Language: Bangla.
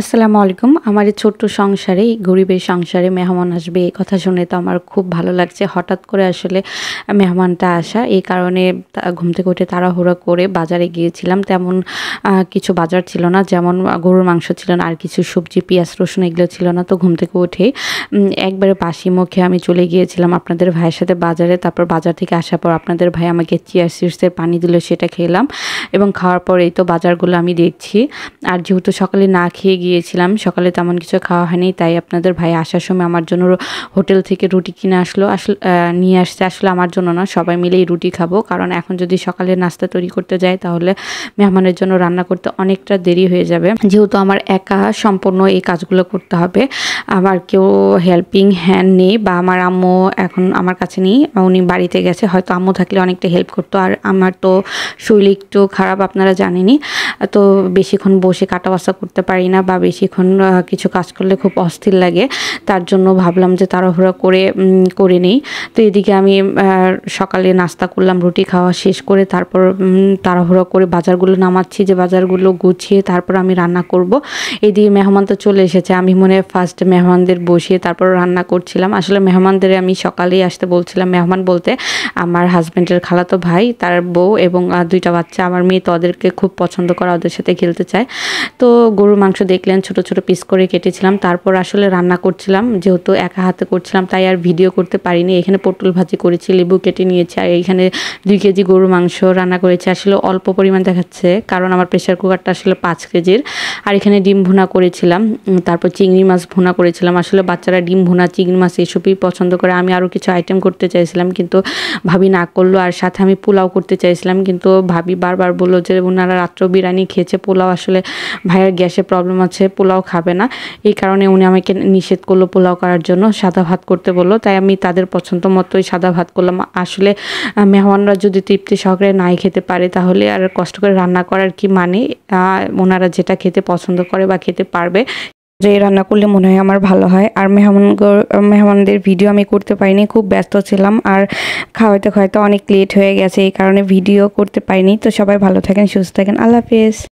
আসসালামু আলাইকুম আমার এই ছোট্ট সংসারে গরিবের সংসারে মেহমান আসবে এই কথা শুনে তো আমার খুব ভালো লাগছে হঠাৎ করে আসলে মেহমানটা আসা এই কারণে ঘুম থেকে উঠে তাড়াহুড়া করে বাজারে গিয়েছিলাম তেমন কিছু বাজার ছিল না যেমন গরুর মাংস ছিল না আর কিছু সবজি পেঁয়াজ রসুন এগুলো ছিল না তো ঘুম থেকে উঠে একবারে বাসি মুখে আমি চলে গিয়েছিলাম আপনাদের ভাইয়ের সাথে বাজারে তারপর বাজার থেকে আসার পর আপনাদের ভাই আমাকে চিয়ার সিরসের পানি দিল সেটা খেলাম এবং খাওয়ার পর এই তো বাজারগুলো আমি দেখছি আর যেহেতু সকালে না খেয়ে গিয়েছিলাম সকালে তেমন কিছু খাওয়া হয়নি তাই আপনাদের ভাই আসার সময় আমার জন্য হোটেল থেকে রুটি কিনে আসলো আসলে নিয়ে আসতে আসলে আমার জন্য না সবাই মিলেই রুটি খাবো কারণ এখন যদি সকালে নাস্তা তৈরি করতে যায় তাহলে মেহমানের জন্য রান্না করতে অনেকটা দেরি হয়ে যাবে যেহেতু আমার একা সম্পূর্ণ এই কাজগুলো করতে হবে আমার কেউ হেল্পিং হ্যান্ড নেই বা আমার আম্মু এখন আমার কাছে নেই উনি বাড়িতে গেছে হয়তো আম্মু থাকলে অনেকটা হেল্প করতো আর আমার তো শরীর একটু খারাপ আপনারা জানেনি তো বেশিক্ষণ বসে কাটা বাসা করতে পারি না বা বা বেশিক্ষণ কিছু কাজ করলে খুব অস্থির লাগে তার জন্য ভাবলাম যে তাড়াহুড়া করে করে নিই তো এদিকে আমি সকালে নাস্তা করলাম রুটি খাওয়া শেষ করে তারপর তাড়াহুড়া করে বাজারগুলো নামাচ্ছি যে বাজারগুলো গুছিয়ে তারপর আমি রান্না করব এদিকে মেহমান তো চলে এসেছে আমি মনে হয় ফার্স্ট মেহমানদের বসিয়ে তারপর রান্না করছিলাম আসলে মেহমানদের আমি সকালেই আসতে বলছিলাম মেহমান বলতে আমার হাজব্যান্ডের খালাতো ভাই তার বউ এবং দুইটা বাচ্চা আমার মেয়ে তো ওদেরকে খুব পছন্দ করা ওদের সাথে খেলতে চায় তো গরুর মাংস দেখে দেখলেন ছোট ছোট পিস করে কেটেছিলাম তারপর আসলে রান্না করছিলাম যেহেতু একা হাতে করছিলাম তাই আর ভিডিও করতে পারিনি এখানে পটল ভাজি করেছি লেবু কেটে নিয়েছি আর এইখানে দুই কেজি গরুর মাংস রান্না করেছি আসলে অল্প পরিমাণ দেখাচ্ছে কারণ আমার প্রেশার কুকারটা আসলে পাঁচ কেজির আর এখানে ডিম ভুনা করেছিলাম তারপর চিংড়ি মাছ ভুনা করেছিলাম আসলে বাচ্চারা ডিম ভুনা চিংড়ি মাছ এসবই পছন্দ করে আমি আরও কিছু আইটেম করতে চাইছিলাম কিন্তু ভাবি না করলো আর সাথে আমি পোলাও করতে চাইছিলাম কিন্তু ভাবি বারবার বললো যে ওনারা রাত্র বিরিয়ানি খেয়েছে পোলাও আসলে ভাইয়ের গ্যাসের প্রবলেম আছে হচ্ছে পোলাও খাবে না এই কারণে উনি আমাকে নিষেধ করলো পোলাও করার জন্য সাদা ভাত করতে বললো তাই আমি তাদের পছন্দ মতোই সাদা ভাত করলাম আসলে মেহমানরা যদি তৃপ্তি সহকারে নাই খেতে পারে তাহলে আর কষ্ট করে রান্না করার কি মানে ওনারা যেটা খেতে পছন্দ করে বা খেতে পারবে যে রান্না করলে মনে হয় আমার ভালো হয় আর মেহমান মেহমানদের ভিডিও আমি করতে পারিনি খুব ব্যস্ত ছিলাম আর খাওয়াতে খাওয়াতে অনেক লেট হয়ে গেছে এই কারণে ভিডিও করতে পারিনি তো সবাই ভালো থাকেন সুস্থ থাকেন আল্লাহ হাফেজ